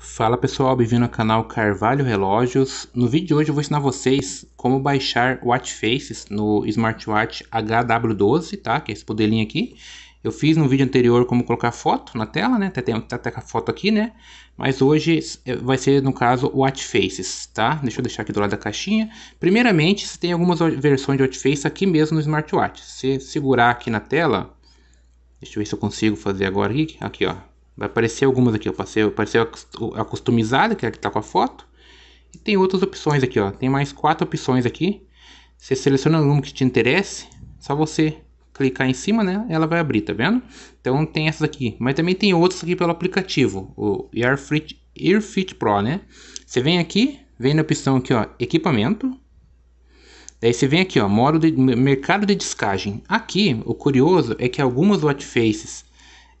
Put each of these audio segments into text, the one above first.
Fala pessoal, bem-vindo ao canal Carvalho Relógios. No vídeo de hoje eu vou ensinar vocês como baixar watch faces no smartwatch HW12, tá? Que é esse modelinho aqui. Eu fiz no vídeo anterior como colocar foto na tela, né? Até tem até a foto aqui, né? Mas hoje eh, vai ser, no caso, watch faces, tá? Deixa eu deixar aqui do lado da caixinha. Primeiramente, você tem algumas versões de watch face aqui mesmo no smartwatch. Se segurar aqui na tela, deixa eu ver se eu consigo fazer agora aqui, aqui ó Vai aparecer algumas aqui, ó. Apareceu, apareceu a customizada, que é a que tá com a foto. E tem outras opções aqui, ó. Tem mais quatro opções aqui. Você seleciona uma que te interesse. Só você clicar em cima, né? Ela vai abrir, tá vendo? Então tem essas aqui. Mas também tem outras aqui pelo aplicativo. O AirFit, AirFit Pro, né? Você vem aqui, vem na opção aqui, ó. Equipamento. Daí você vem aqui, ó, modo de mercado de descagem. Aqui, o curioso é que algumas watch faces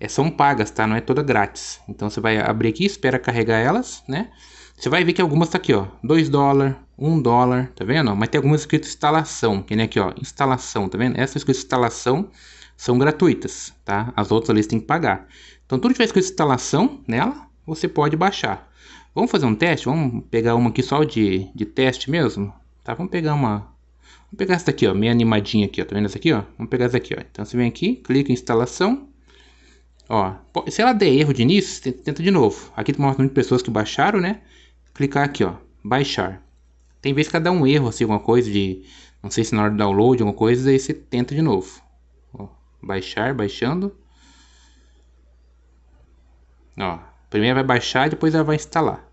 é, são pagas, tá? Não é toda grátis. Então você vai abrir aqui, espera carregar elas, né? Você vai ver que algumas tá aqui, ó, 2 dólar, 1 dólar, tá vendo? Mas tem algumas escritas instalação, que nem aqui, ó, instalação, tá vendo? Essas escritas instalação são gratuitas, tá? As outras ali você tem que pagar. Então tudo que tiver escrito instalação nela, você pode baixar. Vamos fazer um teste? Vamos pegar uma aqui só de, de teste mesmo, tá? Vamos pegar uma... Vamos pegar essa daqui, ó, meio animadinha aqui, ó, tá vendo essa aqui, ó? Vamos pegar essa aqui, ó. Então você vem aqui, clica em instalação, Ó, se ela der erro de início, tenta de novo. Aqui tem uma o número de pessoas que baixaram, né? Clicar aqui, ó, baixar. Tem vezes que ela dá um erro, assim, alguma coisa de... Não sei se na hora do download, alguma coisa, aí você tenta de novo. Ó, baixar, baixando. Ó, primeiro vai baixar, depois ela vai instalar.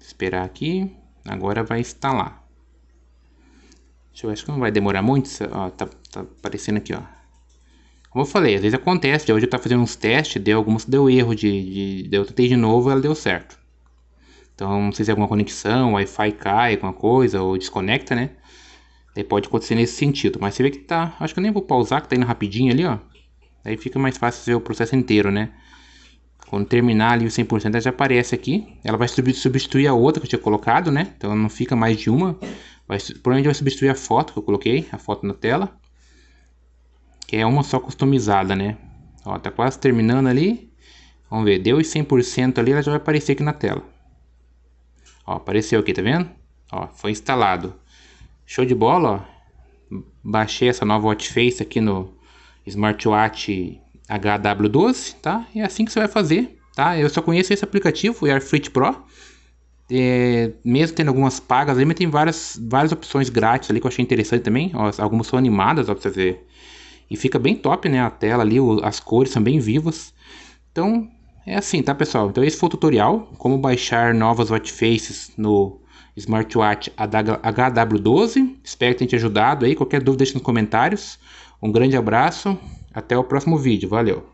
Esperar aqui. Agora vai instalar. Deixa eu acho que não vai demorar muito. Ó, tá, tá aparecendo aqui, ó. Como eu falei, às vezes acontece. Hoje eu estava fazendo uns testes, deu alguns, deu erro de, de, de eu tentei de novo, ela deu certo. Então, não sei se é alguma conexão, Wi-Fi cai, alguma coisa, ou desconecta, né? pode acontecer nesse sentido. Mas você vê que tá. Acho que eu nem vou pausar, que tá indo rapidinho ali, ó. Aí fica mais fácil ver o processo inteiro, né? Quando terminar ali o 100%, ela já aparece aqui. Ela vai substituir a outra que eu tinha colocado, né? Então não fica mais de uma. Vai, provavelmente vai substituir a foto que eu coloquei, a foto na tela. Que é uma só customizada, né? Ó, tá quase terminando ali. Vamos ver, deu 100% ali, ela já vai aparecer aqui na tela. Ó, apareceu aqui, tá vendo? Ó, foi instalado. Show de bola, ó. Baixei essa nova watch face aqui no smartwatch HW12, tá? E é assim que você vai fazer, tá? Eu só conheço esse aplicativo, o AirFit Pro. É, mesmo tendo algumas pagas, ele tem várias, várias opções grátis ali que eu achei interessante também. Ó, algumas são animadas, ó, pra você ver. E fica bem top, né? A tela ali, o, as cores são bem vivas. Então, é assim, tá, pessoal? Então, esse foi o tutorial. Como baixar novas watchfaces no smartwatch HW12. Espero que tenha te ajudado aí. Qualquer dúvida, deixe nos comentários. Um grande abraço. Até o próximo vídeo. Valeu!